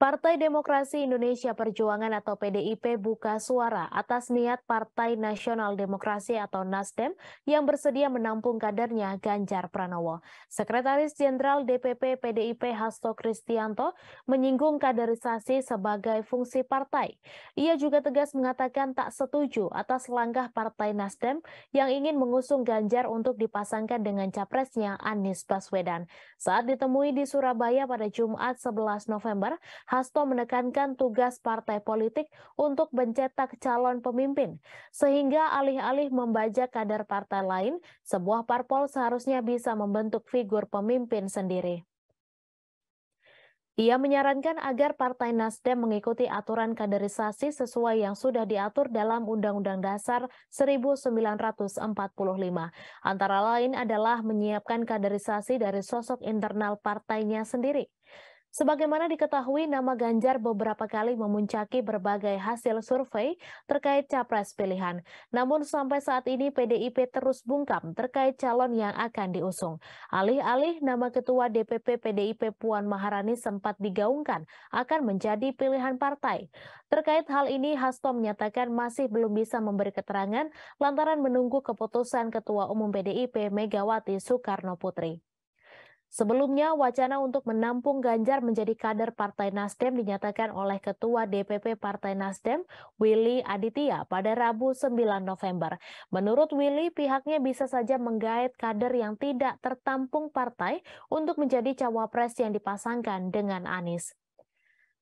Partai Demokrasi Indonesia Perjuangan atau PDIP buka suara atas niat Partai Nasional Demokrasi atau NASDEM yang bersedia menampung kadernya Ganjar Pranowo. Sekretaris Jenderal DPP PDIP Hasto Kristianto menyinggung kaderisasi sebagai fungsi partai. Ia juga tegas mengatakan tak setuju atas langkah Partai NASDEM yang ingin mengusung Ganjar untuk dipasangkan dengan capresnya Anies Baswedan. Saat ditemui di Surabaya pada Jumat 11 November, Hasto menekankan tugas partai politik untuk mencetak calon pemimpin, sehingga alih-alih membajak kader partai lain, sebuah parpol seharusnya bisa membentuk figur pemimpin sendiri. Ia menyarankan agar Partai Nasdem mengikuti aturan kaderisasi sesuai yang sudah diatur dalam Undang-Undang Dasar 1945. Antara lain adalah menyiapkan kaderisasi dari sosok internal partainya sendiri. Sebagaimana diketahui, nama Ganjar beberapa kali memuncaki berbagai hasil survei terkait capres pilihan. Namun sampai saat ini PDIP terus bungkam terkait calon yang akan diusung. Alih-alih nama Ketua DPP PDIP Puan Maharani sempat digaungkan akan menjadi pilihan partai. Terkait hal ini, Hasto menyatakan masih belum bisa memberi keterangan lantaran menunggu keputusan Ketua Umum PDIP Megawati Soekarno Putri. Sebelumnya, wacana untuk menampung Ganjar menjadi kader Partai Nasdem dinyatakan oleh Ketua DPP Partai Nasdem, Willy Aditya, pada Rabu 9 November. Menurut Willy, pihaknya bisa saja menggait kader yang tidak tertampung partai untuk menjadi cawapres yang dipasangkan dengan Anies.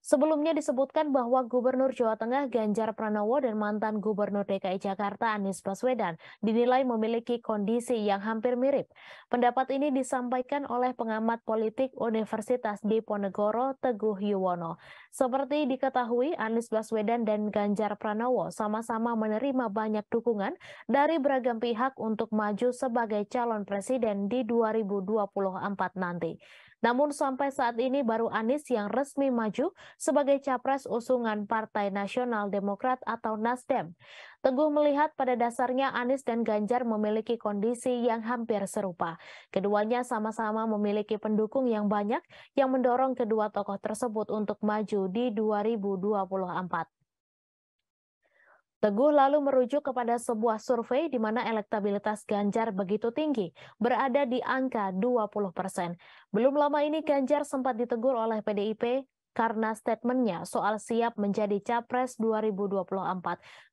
Sebelumnya disebutkan bahwa Gubernur Jawa Tengah Ganjar Pranowo dan mantan Gubernur DKI Jakarta Anies Baswedan dinilai memiliki kondisi yang hampir mirip. Pendapat ini disampaikan oleh pengamat politik Universitas Diponegoro Teguh Yuwono. Seperti diketahui, Anies Baswedan dan Ganjar Pranowo sama-sama menerima banyak dukungan dari beragam pihak untuk maju sebagai calon presiden di 2024 nanti. Namun sampai saat ini baru Anies yang resmi maju sebagai capres usungan Partai Nasional Demokrat atau Nasdem. Teguh melihat pada dasarnya Anies dan Ganjar memiliki kondisi yang hampir serupa. Keduanya sama-sama memiliki pendukung yang banyak yang mendorong kedua tokoh tersebut untuk maju di 2024. Teguh lalu merujuk kepada sebuah survei di mana elektabilitas Ganjar begitu tinggi, berada di angka 20 persen. Belum lama ini Ganjar sempat ditegur oleh PDIP karena statementnya soal siap menjadi capres 2024.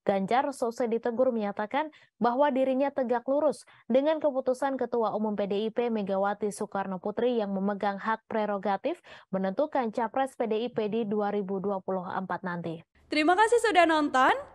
Ganjar selesai ditegur menyatakan bahwa dirinya tegak lurus dengan keputusan Ketua Umum PDIP Megawati Soekarno Putri yang memegang hak prerogatif menentukan capres PDIP di 2024 nanti. Terima kasih sudah nonton.